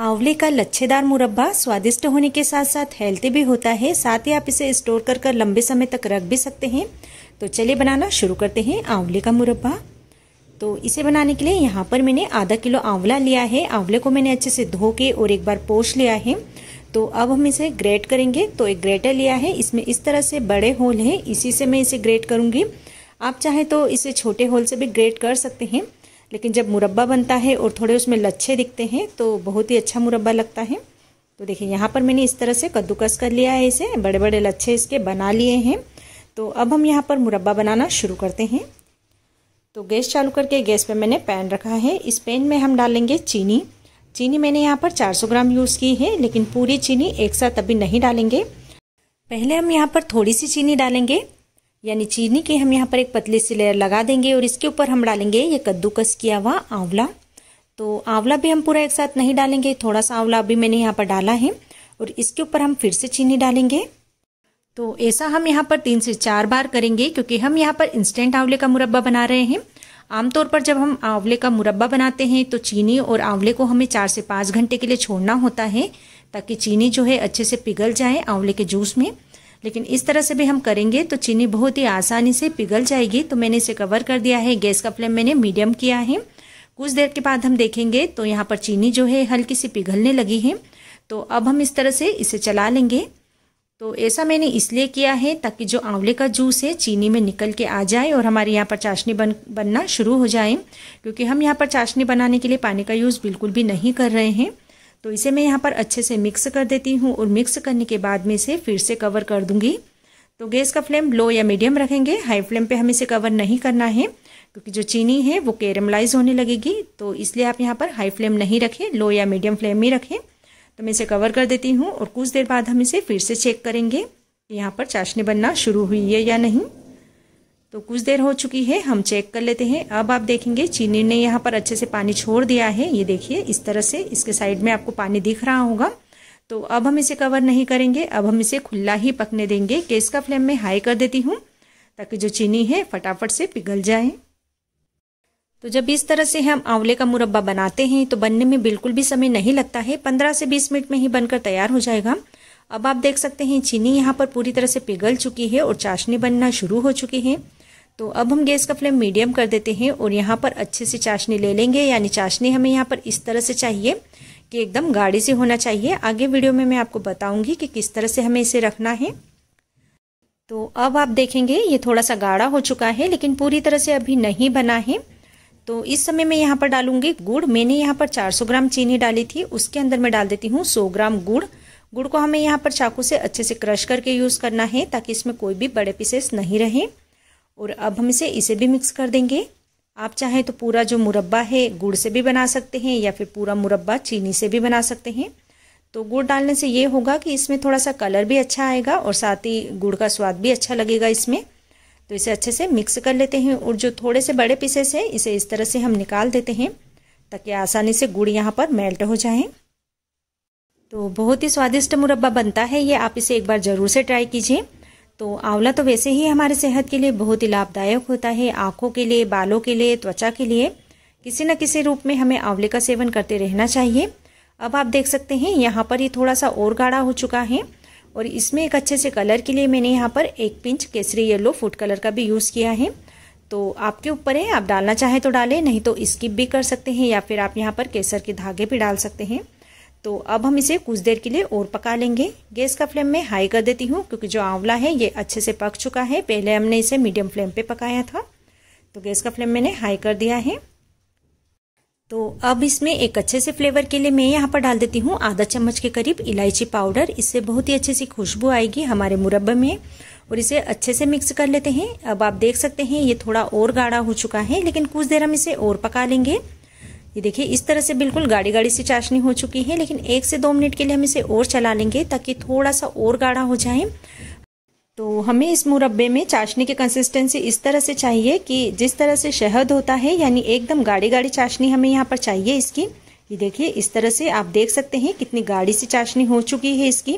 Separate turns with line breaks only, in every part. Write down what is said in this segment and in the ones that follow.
आंवले का लच्छेदार मुरब्बा स्वादिष्ट होने के साथ साथ हेल्थी भी होता है साथ ही आप इसे स्टोर कर कर लंबे समय तक रख भी सकते हैं तो चलिए बनाना शुरू करते हैं आंवले का मुरब्बा तो इसे बनाने के लिए यहाँ पर मैंने आधा किलो आंवला लिया है आंवले को मैंने अच्छे से धो के और एक बार पोष लिया है तो अब हम इसे ग्रेट करेंगे तो एक ग्रेटर लिया है इसमें इस तरह से बड़े होल हैं इसी से मैं इसे ग्रेट करूँगी आप चाहें तो इसे छोटे होल से भी ग्रेट कर सकते हैं लेकिन जब मुरब्बा बनता है और थोड़े उसमें लच्छे दिखते हैं तो बहुत ही अच्छा मुरब्बा लगता है तो देखिए यहाँ पर मैंने इस तरह से कद्दूकस कर लिया है इसे बड़े बड़े लच्छे इसके बना लिए हैं तो अब हम यहाँ पर मुरब्बा बनाना शुरू करते हैं तो गैस चालू करके गैस पर मैंने पैन रखा है इस पैन में हम डालेंगे चीनी चीनी मैंने यहाँ पर 400 ग्राम यूज़ की है लेकिन पूरी चीनी एक साथ अभी नहीं डालेंगे पहले हम यहाँ पर थोड़ी सी चीनी डालेंगे यानी चीनी के हम यहाँ पर एक पतली सी लेयर लगा देंगे और इसके ऊपर हम डालेंगे ये कद्दूकस किया हुआ आंवला तो आंवला भी हम पूरा एक साथ नहीं डालेंगे थोड़ा सा आंवला अभी मैंने यहाँ पर डाला है और इसके ऊपर हम फिर से चीनी डालेंगे तो ऐसा हम यहाँ पर तीन से चार बार करेंगे क्योंकि हम यहाँ पर इंस्टेंट आंवले का मुरब्बा बना रहे हैं आमतौर पर जब हम आंवले का मुरब्बा बनाते हैं तो चीनी और आंवले को हमें चार से पाँच घंटे के लिए छोड़ना होता है ताकि चीनी जो है अच्छे से पिघल जाए आंवले के जूस में लेकिन इस तरह से भी हम करेंगे तो चीनी बहुत ही आसानी से पिघल जाएगी तो मैंने इसे कवर कर दिया है गैस का फ्लेम मैंने मीडियम किया है कुछ देर के बाद हम देखेंगे तो यहाँ पर चीनी जो है हल्की सी पिघलने लगी है तो अब हम इस तरह से इसे चला लेंगे तो ऐसा मैंने इसलिए किया है ताकि जो आंवले का जूस है चीनी में निकल के आ जाए और हमारे यहाँ पर चाशनी बन बनना शुरू हो जाए क्योंकि हम यहाँ पर चाशनी बनाने के लिए पानी का यूज़ बिल्कुल भी नहीं कर रहे हैं तो इसे मैं यहाँ पर अच्छे से मिक्स कर देती हूँ और मिक्स करने के बाद में इसे फिर से कवर कर दूँगी तो गैस का फ्लेम लो या मीडियम रखेंगे हाई फ्लेम पे हम इसे कवर नहीं करना है क्योंकि जो चीनी है वो कैरमलाइज होने लगेगी तो इसलिए आप यहाँ पर हाई फ्लेम नहीं रखें लो या मीडियम फ्लेम ही रखें तो मैं इसे कवर कर देती हूँ और कुछ देर बाद हम इसे फिर से चेक करेंगे कि यहाँ पर चाशनी बनना शुरू हुई है या नहीं तो कुछ देर हो चुकी है हम चेक कर लेते हैं अब आप देखेंगे चीनी ने यहाँ पर अच्छे से पानी छोड़ दिया है ये देखिए इस तरह से इसके साइड में आपको पानी दिख रहा होगा तो अब हम इसे कवर नहीं करेंगे अब हम इसे खुला ही पकने देंगे गैस का फ्लेम में हाई कर देती हूँ ताकि जो चीनी है फटाफट से पिघल जाए तो जब इस तरह से हम आंवले का मुरब्बा बनाते हैं तो बनने में बिल्कुल भी समय नहीं लगता है पंद्रह से बीस मिनट में ही बनकर तैयार हो जाएगा अब आप देख सकते हैं चीनी यहाँ पर पूरी तरह से पिघल चुकी है और चाशनी बनना शुरू हो चुकी है तो अब हम गैस का फ्लेम मीडियम कर देते हैं और यहाँ पर अच्छे से चाशनी ले लेंगे यानी चाशनी हमें यहाँ पर इस तरह से चाहिए कि एकदम गाढ़ी से होना चाहिए आगे वीडियो में मैं आपको बताऊंगी कि किस तरह से हमें इसे रखना है तो अब आप देखेंगे ये थोड़ा सा गाढ़ा हो चुका है लेकिन पूरी तरह से अभी नहीं बना है तो इस समय मैं यहाँ पर डालूंगी गुड़ मैंने यहाँ पर 400 ग्राम चीनी डाली थी उसके अंदर मैं डाल देती हूँ 100 ग्राम गुड़ गुड़ को हमें यहाँ पर चाकू से अच्छे से क्रश करके यूज़ करना है ताकि इसमें कोई भी बड़े पीसेस नहीं रहें और अब हम इसे इसे भी मिक्स कर देंगे आप चाहें तो पूरा जो मुरब्बा है गुड़ से भी बना सकते हैं या फिर पूरा मुरब्बा चीनी से भी बना सकते हैं तो गुड़ डालने से ये होगा कि इसमें थोड़ा सा कलर भी अच्छा आएगा और साथ ही गुड़ का स्वाद भी अच्छा लगेगा इसमें तो इसे अच्छे से मिक्स कर लेते हैं और जो थोड़े से बड़े पीसेस हैं इसे इस तरह से हम निकाल देते हैं ताकि आसानी से गुड़ यहाँ पर मेल्ट हो जाए तो बहुत ही स्वादिष्ट मुरब्बा बनता है ये आप इसे एक बार ज़रूर से ट्राई कीजिए तो आंवला तो वैसे ही हमारे सेहत के लिए बहुत ही लाभदायक होता है आँखों के लिए बालों के लिए त्वचा के लिए किसी न किसी रूप में हमें आंवले का सेवन करते रहना चाहिए अब आप देख सकते हैं यहाँ पर ये थोड़ा सा और गाढ़ा हो चुका है और इसमें एक अच्छे से कलर के लिए मैंने यहाँ पर एक पिंच केसरी येलो फूड कलर का भी यूज़ किया है तो आपके ऊपर है आप डालना चाहें तो डालें नहीं तो स्किप भी कर सकते हैं या फिर आप यहाँ पर केसर के धागे भी डाल सकते हैं तो अब हम इसे कुछ देर के लिए और पका लेंगे गैस का फ्लेम मैं हाई कर देती हूँ क्योंकि जो आंवला है ये अच्छे से पक चुका है पहले हमने इसे मीडियम फ्लेम पे पकाया था तो गैस का फ्लेम मैंने हाई कर दिया है तो अब इसमें एक अच्छे से फ्लेवर के लिए मैं यहाँ पर डाल देती हूँ आधा चम्मच के करीब इलायची पाउडर इससे बहुत ही अच्छी सी खुशबू आएगी हमारे मुरब्बे में और इसे अच्छे से मिक्स कर लेते हैं अब आप देख सकते हैं ये थोड़ा और गाढ़ा हो चुका है लेकिन कुछ देर हम इसे और पका लेंगे ये देखिए इस तरह से बिल्कुल गाड़ी गाड़ी सी चाशनी हो चुकी है लेकिन एक से दो मिनट के लिए हम इसे और चला लेंगे ताकि थोड़ा सा और गाढ़ा हो जाए तो हमें इस मुरब्बे में चाशनी की कंसिस्टेंसी इस तरह से चाहिए कि जिस तरह से शहद होता है यानी एकदम गाढ़ी गाढ़ी चाशनी हमें यहाँ पर चाहिए इसकी ये देखिए इस तरह से आप देख सकते हैं कितनी गाढ़ी सी चाशनी हो चुकी है इसकी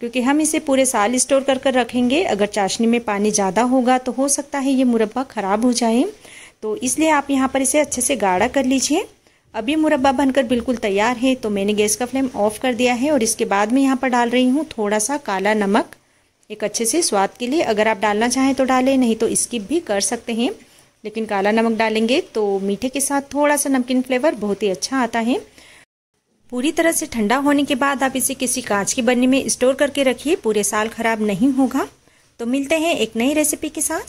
क्योंकि हम इसे पूरे साल स्टोर कर कर रखेंगे अगर चाशनी में पानी ज़्यादा होगा तो हो सकता है ये मुरब्बा ख़राब हो जाए तो इसलिए आप यहाँ पर इसे अच्छे से गाढ़ा कर लीजिए अब ये मुरब्बा बनकर बिल्कुल तैयार है तो मैंने गैस का फ्लेम ऑफ कर दिया है और इसके बाद में यहाँ पर डाल रही हूँ थोड़ा सा काला नमक एक अच्छे से स्वाद के लिए अगर आप डालना चाहें तो डालें नहीं तो स्किप भी कर सकते हैं लेकिन काला नमक डालेंगे तो मीठे के साथ थोड़ा सा नमकीन फ्लेवर बहुत ही अच्छा आता है पूरी तरह से ठंडा होने के बाद आप इसे किसी कांच की बनी में स्टोर करके रखिए पूरे साल खराब नहीं होगा तो मिलते हैं एक नई रेसिपी के साथ